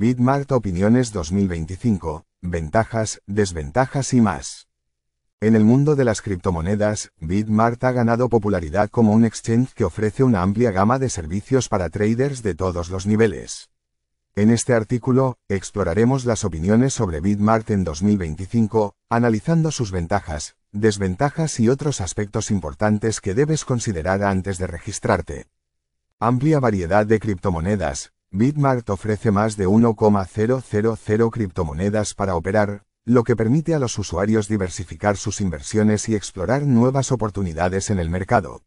Bitmart Opiniones 2025, Ventajas, Desventajas y más. En el mundo de las criptomonedas, Bitmart ha ganado popularidad como un exchange que ofrece una amplia gama de servicios para traders de todos los niveles. En este artículo, exploraremos las opiniones sobre Bitmart en 2025, analizando sus ventajas, desventajas y otros aspectos importantes que debes considerar antes de registrarte. Amplia variedad de criptomonedas, Bitmart ofrece más de 1,000 criptomonedas para operar, lo que permite a los usuarios diversificar sus inversiones y explorar nuevas oportunidades en el mercado.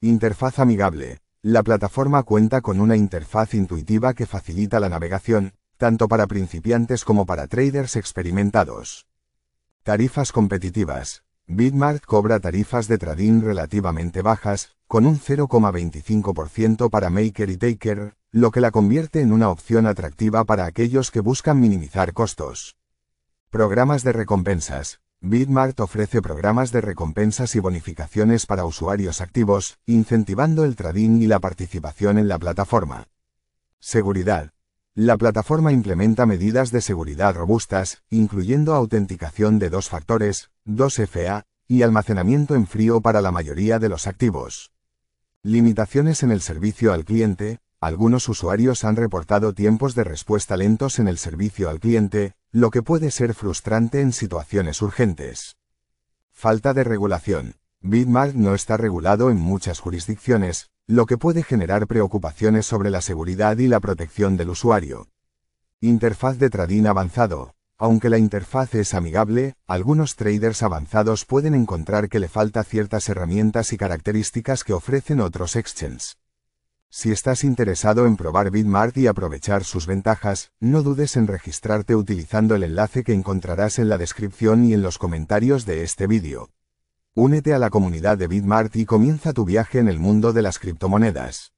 Interfaz amigable. La plataforma cuenta con una interfaz intuitiva que facilita la navegación, tanto para principiantes como para traders experimentados. Tarifas competitivas. Bitmart cobra tarifas de trading relativamente bajas, con un 0,25% para maker y taker, lo que la convierte en una opción atractiva para aquellos que buscan minimizar costos. Programas de recompensas. Bitmart ofrece programas de recompensas y bonificaciones para usuarios activos, incentivando el trading y la participación en la plataforma. Seguridad. La plataforma implementa medidas de seguridad robustas, incluyendo autenticación de dos factores, 2FA, y almacenamiento en frío para la mayoría de los activos. Limitaciones en el servicio al cliente, algunos usuarios han reportado tiempos de respuesta lentos en el servicio al cliente, lo que puede ser frustrante en situaciones urgentes. Falta de regulación. Bitmark no está regulado en muchas jurisdicciones, lo que puede generar preocupaciones sobre la seguridad y la protección del usuario. Interfaz de trading avanzado. Aunque la interfaz es amigable, algunos traders avanzados pueden encontrar que le falta ciertas herramientas y características que ofrecen otros exchanges. Si estás interesado en probar Bitmart y aprovechar sus ventajas, no dudes en registrarte utilizando el enlace que encontrarás en la descripción y en los comentarios de este vídeo. Únete a la comunidad de Bitmart y comienza tu viaje en el mundo de las criptomonedas.